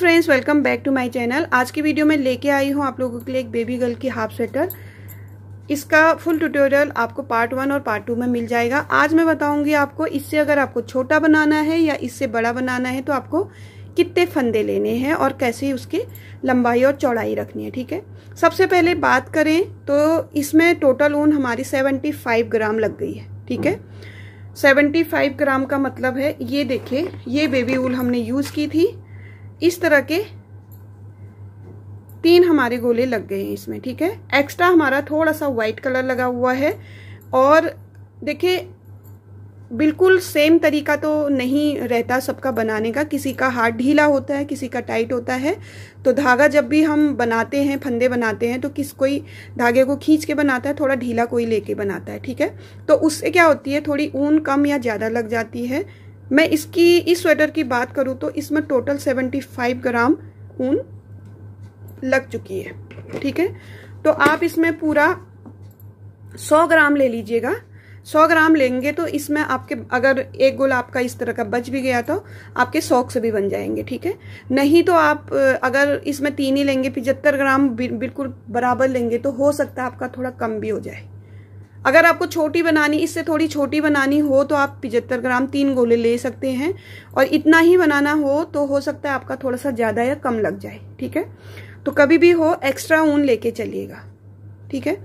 friends welcome back to my channel आज की video में लेके आई हूँ आप लोगों के लिए एक बेबी गर्ल की हाफ स्वेटर इसका फुल ट्यूटोरियल आपको पार्ट वन और पार्ट टू में मिल जाएगा आज मैं बताऊंगी आपको इससे अगर आपको छोटा बनाना है या इससे बड़ा बनाना है तो आपको कितने फंदे लेने हैं और कैसे उसकी लंबाई और चौड़ाई रखनी है ठीक है सबसे पहले बात करें तो इसमें टोटल ऊन हमारी सेवेंटी फाइव ग्राम लग गई है ठीक है सेवेंटी फाइव ग्राम का मतलब है ये देखिए ये बेबी ऊल हमने यूज़ की थी इस तरह के तीन हमारे गोले लग गए हैं इसमें ठीक है एक्स्ट्रा हमारा थोड़ा सा व्हाइट कलर लगा हुआ है और देखिए बिल्कुल सेम तरीका तो नहीं रहता सबका बनाने का किसी का हाथ ढीला होता है किसी का टाइट होता है तो धागा जब भी हम बनाते हैं फंदे बनाते हैं तो किस कोई धागे को खींच के बनाता है थोड़ा ढीला कोई लेके बनाता है ठीक है तो उससे क्या होती है थोड़ी ऊन कम या ज़्यादा लग जाती है मैं इसकी इस स्वेटर की बात करूँ तो इसमें टोटल 75 ग्राम ऊन लग चुकी है ठीक है तो आप इसमें पूरा 100 ग्राम ले लीजिएगा 100 ग्राम लेंगे तो इसमें आपके अगर एक गोल आपका इस तरह का बच भी गया तो आपके से भी बन जाएंगे ठीक है नहीं तो आप अगर इसमें तीन ही लेंगे पिचहत्तर ग्राम बिल्कुल बराबर लेंगे तो हो सकता है आपका थोड़ा कम भी हो जाए अगर आपको छोटी बनानी इससे थोड़ी छोटी बनानी हो तो आप पिचहत्तर ग्राम तीन गोले ले सकते हैं और इतना ही बनाना हो तो हो सकता है आपका थोड़ा सा ज़्यादा या कम लग जाए ठीक है तो कभी भी हो एक्स्ट्रा ऊन लेके चलिएगा ठीक है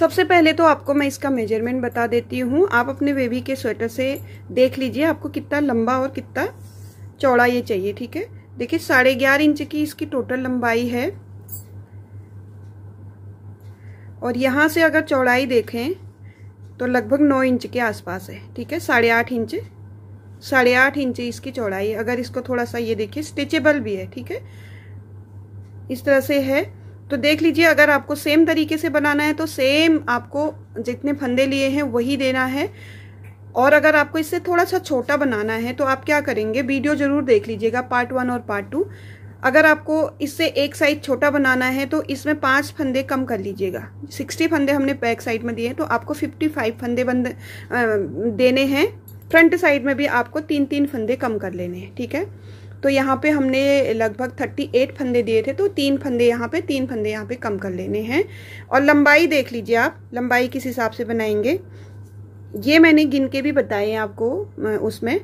सबसे पहले तो आपको मैं इसका मेजरमेंट बता देती हूँ आप अपने बेबी के स्वेटर से देख लीजिए आपको कितना लंबा और कितना चौड़ा ये चाहिए ठीक है देखिए साढ़े ग्यारह इंच की इसकी टोटल लंबाई है और यहाँ से अगर चौड़ाई देखें तो लगभग नौ इंच के आसपास है ठीक है साढ़े आठ इंच साढ़े आठ इंच इसकी चौड़ाई अगर इसको थोड़ा सा ये देखिए स्टिचेबल भी है ठीक है इस तरह से है तो देख लीजिए अगर आपको सेम तरीके से बनाना है तो सेम आपको जितने फंदे लिए हैं वही देना है और अगर आपको इससे थोड़ा सा छोटा बनाना है तो आप क्या करेंगे वीडियो जरूर देख लीजिएगा पार्ट वन और पार्ट टू अगर आपको इससे एक साइड छोटा बनाना है तो इसमें पाँच फंदे कम कर लीजिएगा सिक्सटी फंदे हमने बैक साइड में दिए तो आपको फिफ्टी फाइव फंदे बंद देने हैं फ्रंट साइड में भी आपको तीन तीन फंदे कम कर लेने हैं ठीक है तो यहाँ पे हमने लगभग थर्टी एट फंदे दिए थे तो तीन फंदे यहाँ पे तीन फंदे यहाँ पे कम कर लेने हैं और लंबाई देख लीजिए आप लंबाई किस हिसाब से बनाएंगे ये मैंने गिन के भी बताए हैं आपको उसमें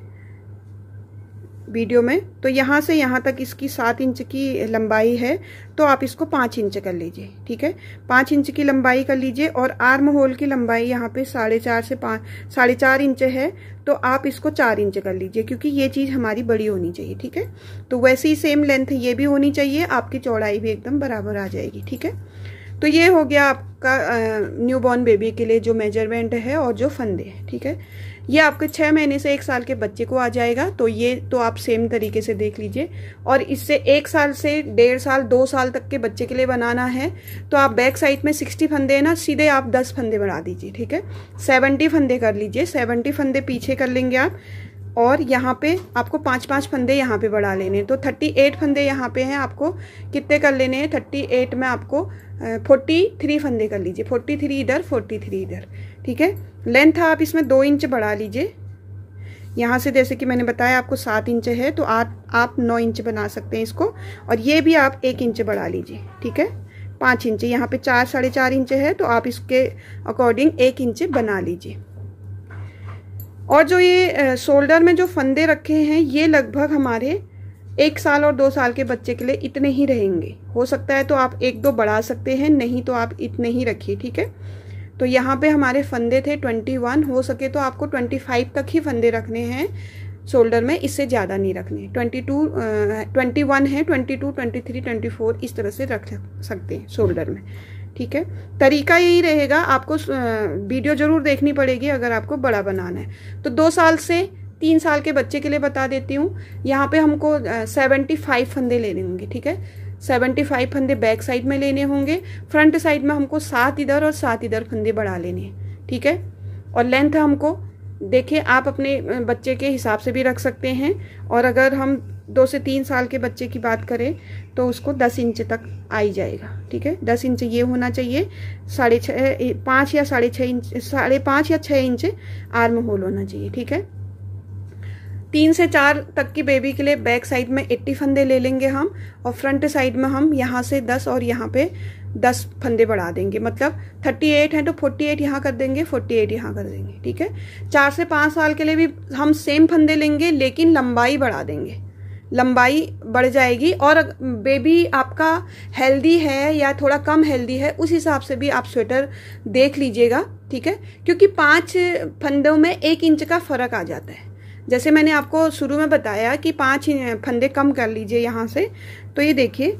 वीडियो में तो यहाँ से यहाँ तक इसकी सात इंच की लंबाई है तो आप इसको पाँच इंच कर लीजिए ठीक है पाँच इंच की लंबाई कर लीजिए और आर्म होल की लंबाई यहाँ पे साढ़े चार से पाँच साढ़े चार इंच है तो आप इसको चार इंच कर लीजिए क्योंकि ये चीज़ हमारी बड़ी होनी चाहिए ठीक है तो वैसे ही सेम लेंथ ये भी होनी चाहिए आपकी चौड़ाई भी एकदम बराबर आ जाएगी ठीक है तो ये हो गया आपका न्यूबॉर्न बेबी के लिए जो मेजरमेंट है और जो फंदे हैं ठीक है ये आपके छः महीने से एक साल के बच्चे को आ जाएगा तो ये तो आप सेम तरीके से देख लीजिए और इससे एक साल से डेढ़ साल दो साल तक के बच्चे के लिए बनाना है तो आप बैक साइड में सिक्सटी फंदे ना सीधे आप दस फंदे बढ़ा दीजिए ठीक है सेवेंटी फंदे कर लीजिए सेवेंटी फंदे पीछे कर लेंगे आप और यहाँ पे आपको पाँच पाँच फंदे यहाँ पे बढ़ा लेने तो थर्टी एट फंदे यहाँ पे हैं आपको कितने कर लेने हैं थर्टी एट में आपको फोर्टी थ्री फंदे कर लीजिए फोर्टी थ्री इधर फोर्टी थ्री इधर ठीक है लेंथ आप इसमें दो इंच बढ़ा लीजिए यहाँ से जैसे कि मैंने बताया आपको सात इंच है तो आ, आप नौ इंच बना सकते हैं इसको और ये भी आप एक इंच बढ़ा लीजिए ठीक है पाँच इंच यहाँ पे चार साढ़े चार इंच है तो आप इसके अकॉर्डिंग एक इंच बना लीजिए और जो ये शोल्डर में जो फंदे रखे हैं ये लगभग हमारे एक साल और दो साल के बच्चे के लिए इतने ही रहेंगे हो सकता है तो आप एक दो बढ़ा सकते हैं नहीं तो आप इतने ही रखिए ठीक है तो यहाँ पे हमारे फंदे थे 21 हो सके तो आपको 25 तक ही फंदे रखने हैं शोल्डर में इससे ज़्यादा नहीं रखने 22 21 है 22 23 24 इस तरह से रख सकते हैं शोल्डर में ठीक है तरीका यही रहेगा आपको वीडियो ज़रूर देखनी पड़ेगी अगर आपको बड़ा बनाना है तो दो साल से तीन साल के बच्चे के लिए बता देती हूँ यहाँ पे हमको सेवेंटी फाइव फंदे लेने होंगे ठीक है सेवेंटी फाइव फंदे बैक साइड में लेने होंगे फ्रंट साइड में हमको सात इधर और सात इधर फंदे बढ़ा लेने हैं ठीक है और लेंथ हमको देखिए आप अपने बच्चे के हिसाब से भी रख सकते हैं और अगर हम दो से तीन साल के बच्चे की बात करें तो उसको दस इंच तक आ ही जाएगा ठीक है दस इंच ये होना चाहिए साढ़े छः पाँच या साढ़े छः इंच साढ़े पाँच या छः इंच आर्म होल होना चाहिए ठीक है तीन से चार तक की बेबी के लिए बैक साइड में 80 फंदे ले लेंगे हम और फ्रंट साइड में हम यहाँ से 10 और यहाँ पे 10 फंदे बढ़ा देंगे मतलब 38 हैं तो 48 एट यहाँ कर देंगे 48 एट यहाँ कर देंगे ठीक है चार से पाँच साल के लिए भी हम सेम फंदे लेंगे लेकिन लंबाई बढ़ा देंगे लंबाई बढ़ जाएगी और बेबी आपका हेल्दी है या थोड़ा कम हेल्दी है उस हिसाब से भी आप स्वेटर देख लीजिएगा ठीक है क्योंकि पाँच फंदों में एक इंच का फर्क आ जाता है जैसे मैंने आपको शुरू में बताया कि पाँच फंदे कम कर लीजिए यहाँ से तो ये देखिए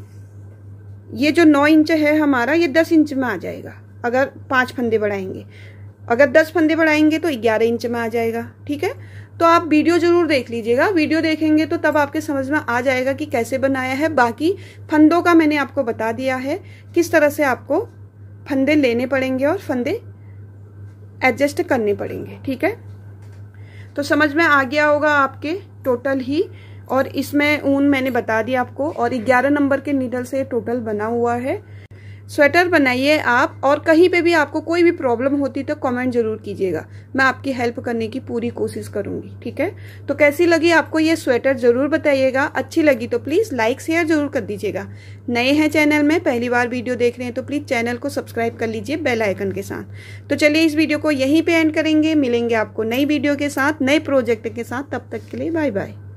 ये जो नौ इंच है हमारा ये दस इंच में आ जाएगा अगर पाँच फंदे बढ़ाएंगे अगर दस फंदे बढ़ाएंगे तो ग्यारह इंच में आ जाएगा ठीक है तो आप वीडियो जरूर देख लीजिएगा वीडियो देखेंगे तो तब आपके समझ में आ जाएगा कि कैसे बनाया है बाकी फंदों का मैंने आपको बता दिया है किस तरह से आपको फंदे लेने पड़ेंगे और फंदे एडजस्ट करने पड़ेंगे ठीक है तो समझ में आ गया होगा आपके टोटल ही और इसमें ऊन मैंने बता दिया आपको और 11 नंबर के नीडल से टोटल बना हुआ है स्वेटर बनाइए आप और कहीं पे भी आपको कोई भी प्रॉब्लम होती तो कमेंट जरूर कीजिएगा मैं आपकी हेल्प करने की पूरी कोशिश करूंगी ठीक है तो कैसी लगी आपको ये स्वेटर जरूर बताइएगा अच्छी लगी तो प्लीज़ लाइक शेयर जरूर कर दीजिएगा नए हैं चैनल में पहली बार वीडियो देख रहे हैं तो प्लीज़ चैनल को सब्सक्राइब कर लीजिए बेल आइकन के साथ तो चलिए इस वीडियो को यहीं पर एंड करेंगे मिलेंगे आपको नई वीडियो के साथ नए प्रोजेक्ट के साथ तब तक के लिए बाय बाय